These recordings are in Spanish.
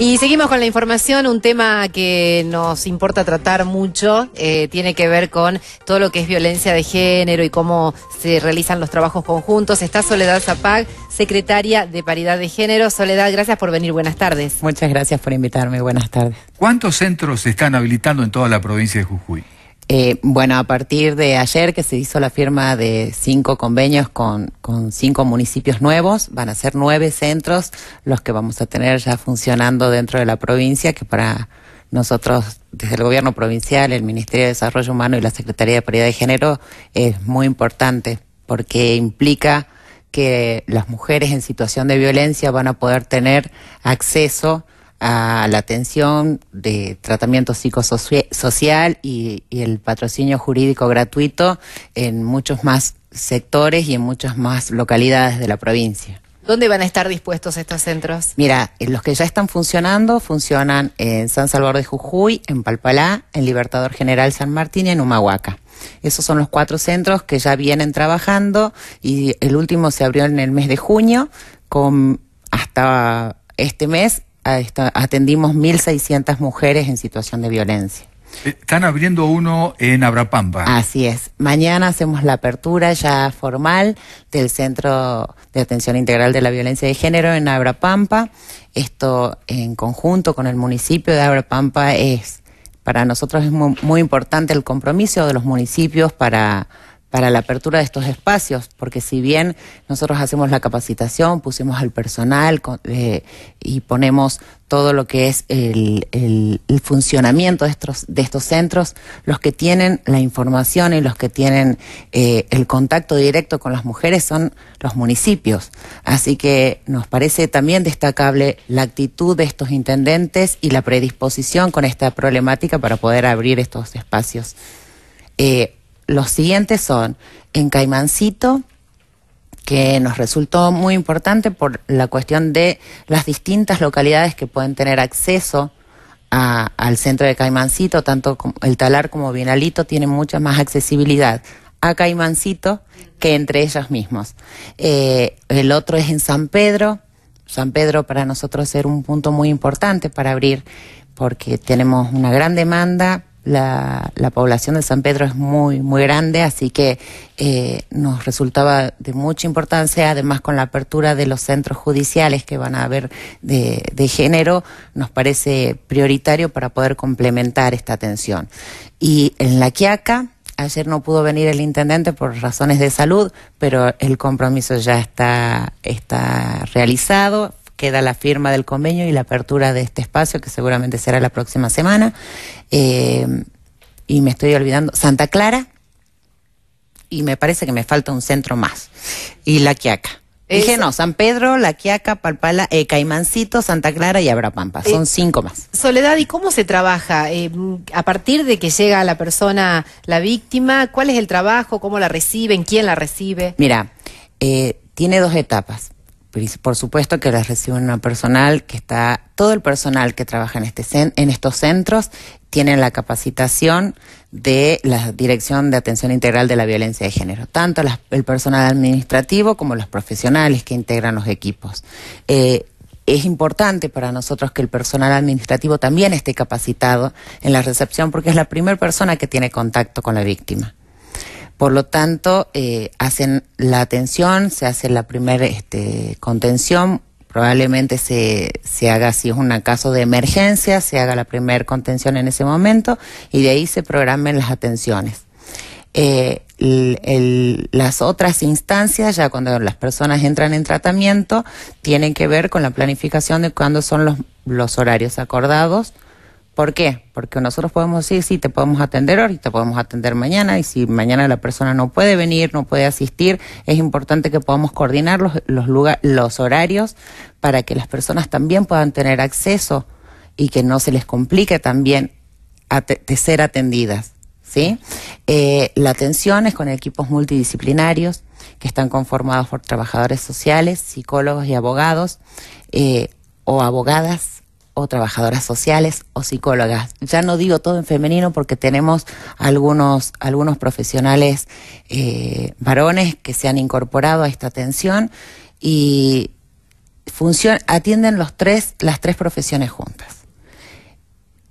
Y seguimos con la información, un tema que nos importa tratar mucho, eh, tiene que ver con todo lo que es violencia de género y cómo se realizan los trabajos conjuntos. Está Soledad Zapag, secretaria de Paridad de Género. Soledad, gracias por venir, buenas tardes. Muchas gracias por invitarme, buenas tardes. ¿Cuántos centros se están habilitando en toda la provincia de Jujuy? Eh, bueno, a partir de ayer que se hizo la firma de cinco convenios con, con, cinco municipios nuevos, van a ser nueve centros los que vamos a tener ya funcionando dentro de la provincia, que para nosotros, desde el gobierno provincial, el Ministerio de Desarrollo Humano y la Secretaría de Paridad de Género, es muy importante porque implica que las mujeres en situación de violencia van a poder tener acceso a la atención de tratamiento psicosocial y, y el patrocinio jurídico gratuito en muchos más sectores y en muchas más localidades de la provincia. ¿Dónde van a estar dispuestos estos centros? Mira, los que ya están funcionando funcionan en San Salvador de Jujuy, en Palpalá, en Libertador General San Martín y en Humahuaca. Esos son los cuatro centros que ya vienen trabajando y el último se abrió en el mes de junio con hasta este mes atendimos 1.600 mujeres en situación de violencia. Eh, están abriendo uno en Abrapampa. Así es. Mañana hacemos la apertura ya formal del Centro de Atención Integral de la Violencia de Género en Abrapampa. Esto en conjunto con el municipio de Abrapampa es, para nosotros es muy importante el compromiso de los municipios para para la apertura de estos espacios, porque si bien nosotros hacemos la capacitación, pusimos al personal eh, y ponemos todo lo que es el, funcionamiento de estos, de estos centros, los que tienen la información y los que tienen eh, el contacto directo con las mujeres son los municipios. Así que nos parece también destacable la actitud de estos intendentes y la predisposición con esta problemática para poder abrir estos espacios. Eh, los siguientes son en Caimancito, que nos resultó muy importante por la cuestión de las distintas localidades que pueden tener acceso al centro de Caimancito, tanto el Talar como Bienalito tienen mucha más accesibilidad a Caimancito que entre ellos mismos. Eh, el otro es en San Pedro. San Pedro para nosotros ser un punto muy importante para abrir porque tenemos una gran demanda, la, población de San Pedro es muy, muy grande, así que eh, nos resultaba de mucha importancia, además con la apertura de los centros judiciales que van a haber de, de género, nos parece prioritario para poder complementar esta atención. Y en La Quiaca, Ayer no pudo venir el intendente por razones de salud, pero el compromiso ya está, está realizado queda la firma del convenio y la apertura de este espacio, que seguramente será la próxima semana. Eh, y me estoy olvidando, Santa Clara, y me parece que me falta un centro más, y La Quiaca. Dije, no, San Pedro, La Quiaca, Palpala, eh, Caimancito, Santa Clara y Abrapampa. Eh, Son cinco más. Soledad, ¿y cómo se trabaja? a partir de que llega la persona, la víctima, ¿cuál es el trabajo? ¿Cómo la reciben? ¿Quién la recibe? Mira, tiene dos etapas por supuesto que las reciben una personal que está, todo el personal que trabaja en, este, en estos centros tiene la capacitación de la Dirección de Atención Integral de la Violencia de Género, tanto el personal administrativo como los profesionales que integran los equipos. Eh, es importante para nosotros que el personal administrativo también esté capacitado en la recepción porque es la primera persona que tiene contacto con la víctima. Por lo tanto, eh, hacen la atención, se hace la primera este, contención, probablemente se, haga, si es un caso de emergencia, se haga la primera contención en ese momento y de ahí se programen las atenciones. Eh, las otras instancias, ya cuando las personas entran en tratamiento, tienen que ver con la planificación de cuándo son los, los horarios acordados ¿Por qué? Porque nosotros podemos decir, sí, te podemos atender hoy, te podemos atender mañana, y si mañana la persona no puede venir, no puede asistir, es importante que podamos coordinar los, los, los horarios para que las personas también puedan tener acceso y que no se les complique también de ser atendidas. ¿sí? Eh, la atención es con equipos multidisciplinarios que están conformados por trabajadores sociales, psicólogos y abogados eh, o abogadas o trabajadoras sociales o psicólogas. Ya no digo todo en femenino porque tenemos algunos, algunos profesionales eh, varones que se han incorporado a esta atención y atienden los tres, las tres profesiones juntas,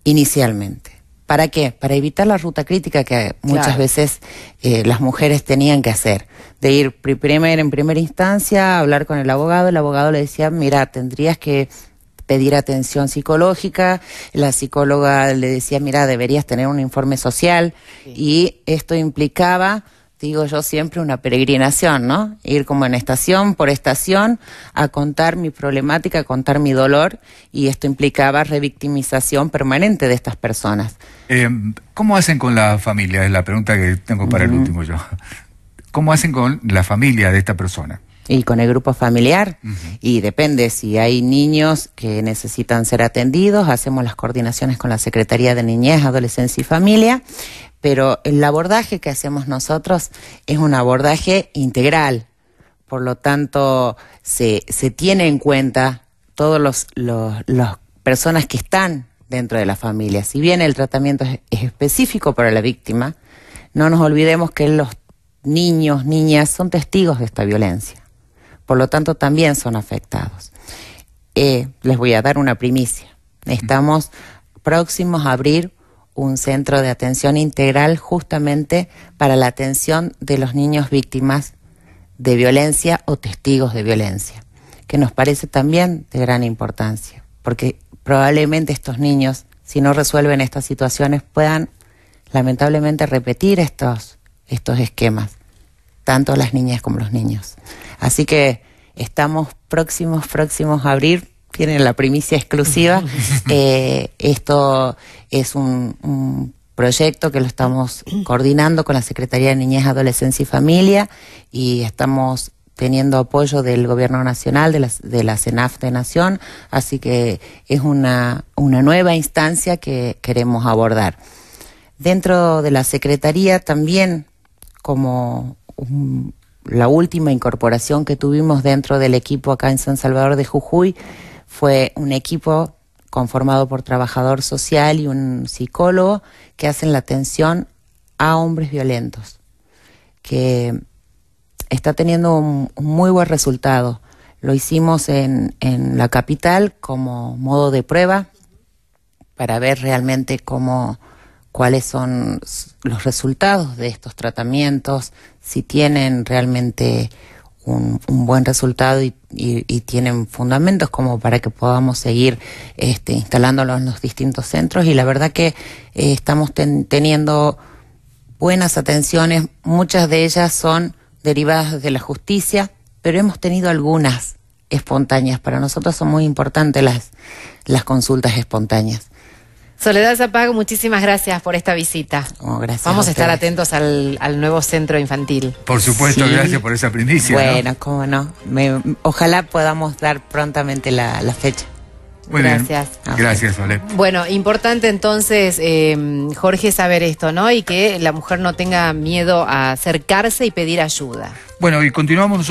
inicialmente. ¿Para qué? Para evitar la ruta crítica que muchas veces eh, las mujeres tenían que hacer. De ir primer, en primera instancia, a hablar con el abogado, el abogado le decía, mira, tendrías que pedir atención psicológica, la psicóloga le decía, mira, deberías tener un informe social y esto implicaba digo yo siempre, una peregrinación, ¿no? Ir como en estación por estación a contar mi problemática, a contar mi dolor, y esto implicaba revictimización permanente de estas personas. Eh, ¿Cómo hacen con la familia? Es la pregunta que tengo para el último yo. ¿Cómo hacen con la familia de esta persona? y con el grupo familiar y depende si hay niños que necesitan ser atendidos, hacemos las coordinaciones con la Secretaría de Niñez, Adolescencia y Familia, pero el abordaje que hacemos nosotros es un abordaje integral, por lo tanto se, se tiene en cuenta todos los, los, personas que están dentro de la familia. Si bien el tratamiento es específico para la víctima, no nos olvidemos que los niños, niñas son testigos de esta violencia por lo tanto también son afectados. Eh, les voy a dar una primicia. Estamos próximos a abrir un centro de atención integral justamente para la atención de los niños víctimas de violencia o testigos de violencia, que nos parece también de gran importancia, porque probablemente estos niños, si no resuelven estas situaciones, puedan lamentablemente repetir estos, estos esquemas tanto las niñas como los niños. Así que estamos próximos, próximos a abrir. Tienen la primicia exclusiva. Eh, esto es un, proyecto que lo estamos coordinando con la Secretaría de Niñez, Adolescencia y Familia y estamos teniendo apoyo del Gobierno Nacional, de la, de la CENAF de Nación, así que es una, una nueva instancia que queremos abordar. Dentro de la Secretaría también, como la última incorporación que tuvimos dentro del equipo acá en San Salvador de Jujuy fue un equipo conformado por trabajador social y un psicólogo que hacen la atención a hombres violentos, que está teniendo un, muy buen resultado. Lo hicimos en, en, la capital como modo de prueba para ver realmente cómo cuáles son los resultados de estos tratamientos, si tienen realmente un, buen resultado y, tienen fundamentos como para que podamos seguir este, instalándolos en los distintos centros. Y la verdad que eh, estamos teniendo buenas atenciones, muchas de ellas son derivadas de la justicia, pero hemos tenido algunas espontáneas. Para nosotros son muy importantes las consultas espontáneas. Soledad Zapago, muchísimas gracias por esta visita. gracias Vamos a, estar atentos al, nuevo centro infantil. Por supuesto, gracias por esa primicia. Bueno, cómo no. ojalá podamos dar prontamente la, fecha. gracias. Ah, gracias, Soledad. Bueno, importante entonces, eh, Jorge, saber esto, ¿no? Y que la mujer no tenga miedo a acercarse y pedir ayuda. Bueno, y continuamos. nosotros.